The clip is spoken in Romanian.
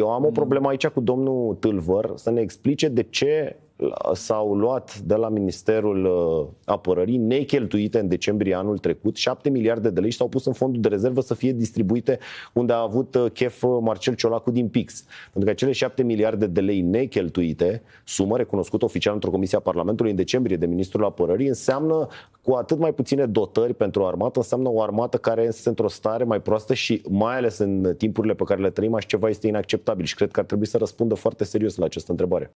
Eu am o mm-hmm. problemă aici cu domnul Tâlvăr să ne explice de ce s-au luat de la Ministerul uh, Apărării necheltuite în decembrie anul trecut 7 miliarde de lei și s-au pus în fondul de rezervă să fie distribuite unde a avut uh, chef uh, Marcel Ciolacu din Pix. Pentru că cele 7 miliarde de lei necheltuite, sumă recunoscută oficial într-o comisie a Parlamentului în decembrie de Ministrul Apărării, înseamnă cu atât mai puține dotări pentru o armată înseamnă o armată care este într-o stare mai proastă și mai ales în timpurile pe care le trăim, așa ceva este inacceptabil și cred că ar trebui să răspundă foarte serios la această întrebare.